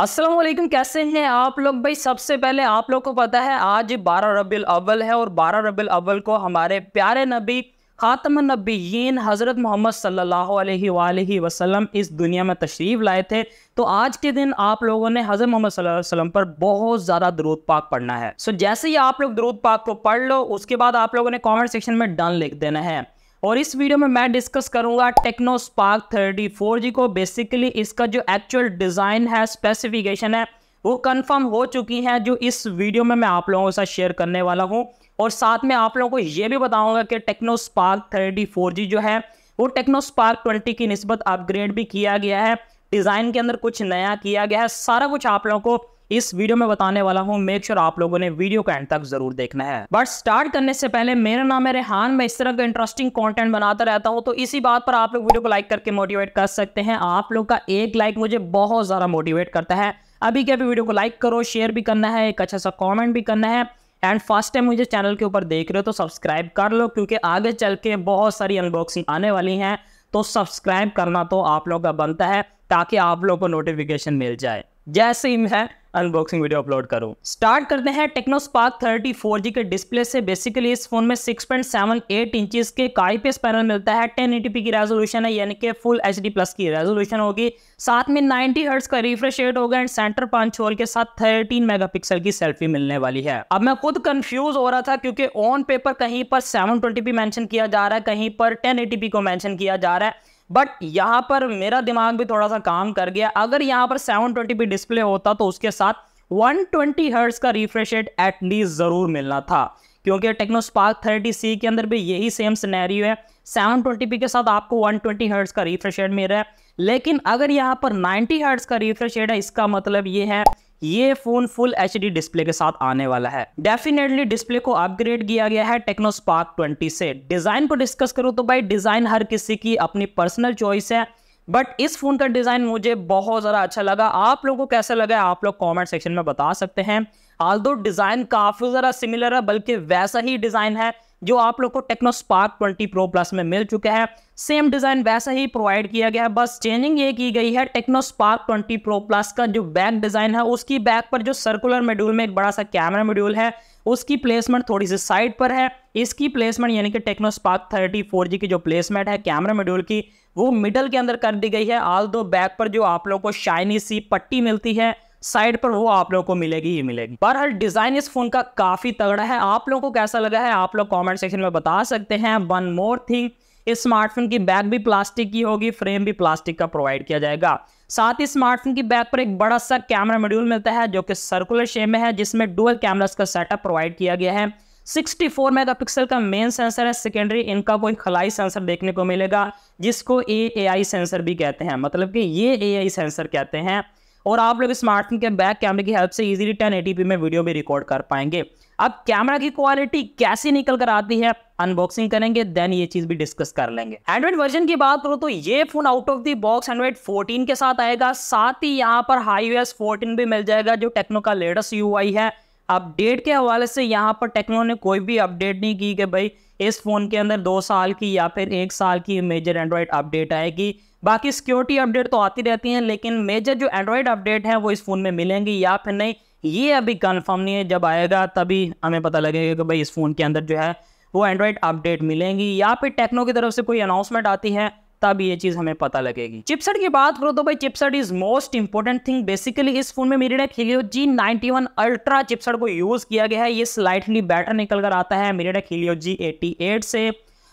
अस्सलाम वालेकुम कैसे हैं आप लोग भाई सबसे पहले आप लोग को पता है आज 12 रबील अव्वल है और 12 रबील अव्वल को हमारे प्यारे नबी ख़ातम नबीन हज़रत मोहम्मद सल्लल्लाहु अलैहि वसल्लम इस दुनिया में तशरीफ़ लाए थे तो आज के दिन आप लोगों ने हज़रत मोहम्मद सल्लल्लाहु अलैहि वसल्लम पर बहुत ज़्यादा दरूद पाक पढ़ना है सो जैसे ही आप लोग दरूद पाक को पढ़ लो उसके बाद आप लोगों ने कॉमेंट सेक्शन में डन लिख देना है और इस वीडियो में मैं डिस्कस करूंगा Tecno Spark thirty four G को बेसिकली इसका जो एक्चुअल डिज़ाइन है स्पेसिफिकेशन है वो कंफर्म हो चुकी हैं जो इस वीडियो में मैं आप लोगों के साथ शेयर करने वाला हूँ और साथ में आप लोगों को ये भी बताऊंगा कि Tecno Spark thirty four G जो है वो टेक्नो स्पार्क ट्वेंटी की नस्बत अपग्रेड भी किया गया है डिज़ाइन के अंदर कुछ नया किया गया है सारा कुछ आप लोगों को इस वीडियो में बताने वाला हूँ मेक श्योर आप लोगों ने वीडियो को एंड तक जरूर देखना है बट स्टार्ट करने से पहले मेरा नाम है रेहान मैं इस तरह का इंटरेस्टिंग कंटेंट बनाता रहता हूँ तो इसी बात पर आप लोग वीडियो को लाइक करके मोटिवेट कर सकते हैं आप लोग का एक लाइक मुझे बहुत ज़्यादा मोटिवेट करता है अभी के अभी वीडियो को लाइक करो शेयर भी करना है एक अच्छा सा कॉमेंट भी करना है एंड फर्स्ट टाइम मुझे चैनल के ऊपर देख रहे हो तो सब्सक्राइब कर लो क्योंकि आगे चल के बहुत सारी अनबॉक्सिंग आने वाली हैं तो सब्सक्राइब करना तो आप लोग का बनता है ताकि आप लोग को नोटिफिकेशन मिल जाए जैसे ही मैं अनबॉक्सिंग वीडियो अपलोड करूँ स्टार्ट करते हैं Tecno Spark thirty four G के डिस्प्ले से बेसिकली इस फोन में six point seven eight inches के काईपीएस पैनल मिलता है टेन एटीपी की रेजोल्यूशन है यानी कि फुल एच डी प्लस की रेजोल्यूशन होगी साथ में नाइनटी हर्ट्स का रिफ्रेश रेट होगा एंड सेंटर पांच होल के साथ थर्टीन मेगा पिक्सल की सेल्फी मिलने वाली है अब मैं खुद कंफ्यूज हो रहा था क्योंकि ऑन पेपर कहीं पर सेवन ट्वेंटी पी मेंशन किया जा रहा है कहीं पर टेन एटीपी को मैंशन किया जा रहा है बट यहाँ पर मेरा दिमाग भी थोड़ा सा काम कर गया अगर यहाँ पर 720p डिस्प्ले होता तो उसके साथ 120 ट्वेंटी का रिफ्रेश रेट एटलीस्ट ज़रूर मिलना था क्योंकि टेक्नो स्पार्क थर्टी सी के अंदर भी यही सेम सिनेरियो है 720p के साथ आपको 120 ट्वेंटी का रिफ्रेश रेट मिल रहा है लेकिन अगर यहाँ पर 90 हर्ट्स का रिफ्रेश रेट है इसका मतलब ये है ये फोन फुल एच डिस्प्ले के साथ आने वाला है डेफिनेटली डिस्प्ले को अपग्रेड किया गया है टेक्नो स्पार्क ट्वेंटी से डिजाइन को डिस्कस करूँ तो भाई डिजाइन हर किसी की अपनी पर्सनल चॉइस है बट इस फ़ोन का डिज़ाइन मुझे बहुत ज़्यादा अच्छा लगा आप लोगों को कैसा लगा आप लोग कॉमेंट सेक्शन में बता सकते हैं आल डिज़ाइन काफ़ी ज़्यादा सिमिलर है बल्कि वैसा ही डिज़ाइन है जो आप लोग को Tecno Spark twenty pro plus में मिल चुका है सेम डिज़ाइन वैसा ही प्रोवाइड किया गया है बस चेंजिंग ये की गई है Tecno Spark twenty pro plus का जो बैक डिज़ाइन है उसकी बैक पर जो सर्कुलर मेड्यूल में एक बड़ा सा कैमरा मेड्यूल है उसकी प्लेसमेंट थोड़ी सी साइड पर है इसकी प्लेसमेंट यानी कि Tecno Spark thirty four G की जो प्लेसमेंट है कैमरा मेड्यूल की वो मिडल के अंदर कर दी गई है आल दो बैक पर जो आप लोग को शाइनी सी पट्टी मिलती है साइड पर वो आप लोगों को मिलेगी ही मिलेगी बहरहाल डिजाइन इस फोन का काफी तगड़ा है आप लोगों को कैसा लगा है आप लोग कॉमेंट सेक्शन में बता सकते हैं वन मोर थिंग इस स्मार्टफोन की बैक भी प्लास्टिक की होगी फ्रेम भी प्लास्टिक का प्रोवाइड किया जाएगा साथ ही स्मार्टफोन की बैक पर एक बड़ा सा कैमरा मॉड्यूल मिलता है जो कि सर्कुलर शेप में है जिसमें डुअल कैमराज का सेटअप प्रोवाइड किया गया है 64 मेगापिक्सल का मेन सेंसर है सेकेंडरी इनका कोई खलाई सेंसर देखने को मिलेगा जिसको ए सेंसर भी कहते हैं मतलब कि ये ए सेंसर कहते हैं और आप लोग स्मार्टफोन के बैक कैमरे की हेल्प से इजीली 1080p में वीडियो भी रिकॉर्ड कर पाएंगे अब कैमरा की क्वालिटी कैसे निकल कर आती है अनबॉक्सिंग करेंगे देन ये चीज भी डिस्कस कर लेंगे एंड्रॉइड वर्जन की बात करो तो ये phone out of the box Android 14 के साथ आएगा साथ ही यहाँ पर हाई 14 भी मिल जाएगा जो टेक्नो का लेटेस्ट यू है अपडेट के हवाले से यहाँ पर टेक्नो ने कोई भी अपडेट नहीं की कि भाई इस फ़ोन के अंदर दो साल की या फिर एक साल की मेजर एंड्रॉयड अपडेट आएगी बाकी सिक्योरिटी अपडेट तो आती रहती हैं लेकिन मेजर जो एंड्रॉयड अपडेट है वो इस फ़ोन में मिलेंगी या फिर नहीं ये अभी कन्फर्म नहीं है जब आएगा तभी हमें पता लगेगा कि भाई इस फ़ोन के अंदर जो है वो एंड्रॉयड अपडेट मिलेंगी या फिर टेक्नो की तरफ से कोई अनाउंसमेंट आती है तब ये चीज़ हमें पता लगेगी चिपसेट की बात करो तो भाई chipset is most important thing basically इस फोन में मेरी ने Helio G ninety one ultra chipset को यूज़ किया गया है ये स्लाइटली बेटर निकल कर आता है मेरी ने हिलियो जी एटी एट से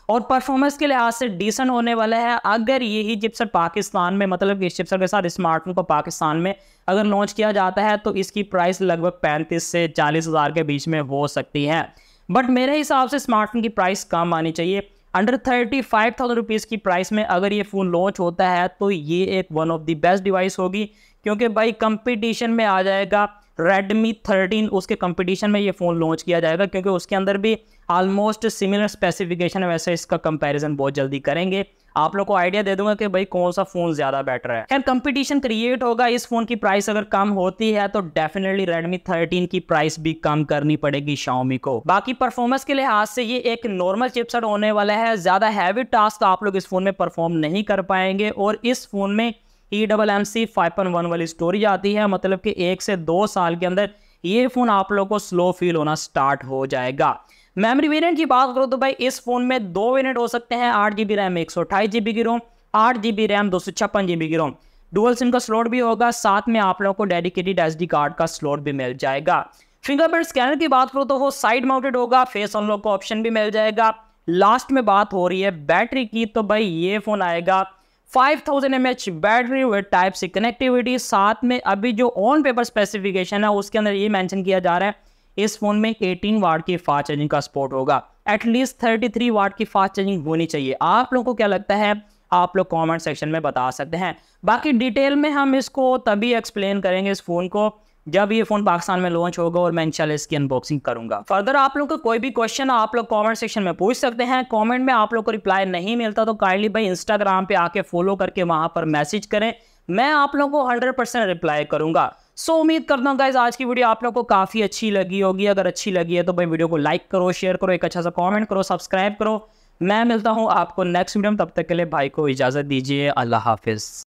और परफॉर्मेंस के लिहाज से डिसेंट होने वाला है अगर यही चिपसेट पाकिस्तान में मतलब इस चिपसेट के साथ स्मार्टफोन को पाकिस्तान में अगर लॉन्च किया जाता है तो इसकी प्राइस लगभग पैंतीस से चालीस हज़ार के बीच में हो सकती है बट मेरे हिसाब से स्मार्टफोन की प्राइस कम आनी चाहिए under thirty five thousand rupees की प्राइस में अगर ये फ़ोन लॉन्च होता है तो ये एक one of the best device होगी क्योंकि भाई कंपटीशन में आ जाएगा रेडमी थर्टीन उसके कंपटीशन में ये फ़ोन लॉन्च किया जाएगा क्योंकि उसके अंदर भी ऑलमोस्ट सिमिलर स्पेसिफिकेशन है वैसे इसका कंपैरिजन बहुत जल्दी करेंगे आप लोग को आइडिया दे दूंगा कि भाई कौन सा फ़ोन ज़्यादा बेटर है खैर कंपटीशन क्रिएट होगा इस फ़ोन की प्राइस अगर कम होती है तो डेफिनेटली रेडमी थर्टीन की प्राइस भी कम करनी पड़ेगी Xiaomi को बाकी परफॉर्मेंस के लिहाज से ये एक नॉर्मल चिपसेट होने वाला है ज़्यादा हैवी टास्क आप लोग इस फ़ोन में परफॉर्म नहीं कर पाएंगे और इस फ़ोन में E double M C five point one वाली स्टोरेज आती है मतलब कि एक से दो साल के अंदर ये फ़ोन आप लोगों को स्लो फील होना स्टार्ट हो जाएगा मेमोरी वेरिएंट की बात करो तो भाई इस फ़ोन में दो वेरिएंट हो सकते हैं आठ जी बी रैम एक सौ अट्ठाईस जी बी की रोम आठ जी बी रैम दो सौ छप्पन जी बी की रोम डुअल सिम का स्लॉट भी होगा साथ में आप लोगों को डेडिकेटेड डी कार्ड का स्लॉट भी मिल जाएगा फिंगरप्रिंट स्कैनर की बात करो तो वो साइड माउंटेड होगा फेस अनलॉक का ऑप्शन भी मिल जाएगा लास्ट में बात हो रही है बैटरी की तो भाई ये फ़ोन आएगा five thousand M H battery with type C connectivity साथ में अभी जो ऑन पेपर स्पेसिफिकेशन है उसके अंदर ये मैंशन किया जा रहा है इस फोन में एटीन वाट की फास्ट चार्जिंग का सपोर्ट होगा एटलीस्ट थर्टी थ्री वाट की फास्ट चार्जिंग होनी चाहिए आप लोगों को क्या लगता है आप लोग कॉमेंट सेक्शन में बता सकते हैं बाकी डिटेल में हम इसको तभी एक्सप्लेन करेंगे इस फ़ोन को जब ये फोन पाकिस्तान में लॉन्च होगा और मैं इंशाल्लाह इसकी अनबॉक्सिंग करूंगा फर्दर आप लोग का कोई भी क्वेश्चन आप लोग कमेंट सेक्शन में पूछ सकते हैं कमेंट में आप लोग को रिप्लाई नहीं मिलता तो काइंडली भाई इंस्टाग्राम पे आके फॉलो करके वहाँ पर मैसेज करें मैं आप लोगों को हंड्रेड परसेंट रिप्लाई करूंगा सो so, उम्मीद करता हूँ गाइज आज की वीडियो आप लोग को काफ़ी अच्छी लगी होगी अगर अच्छी लगी है तो भाई वीडियो को लाइक करो शेयर करो एक अच्छा सा कॉमेंट करो सब्सक्राइब करो मैं मिलता हूँ आपको नेक्स्ट वीडियो में तब तक के लिए भाई को इजाज़त दीजिए अल्लाह हाफिज़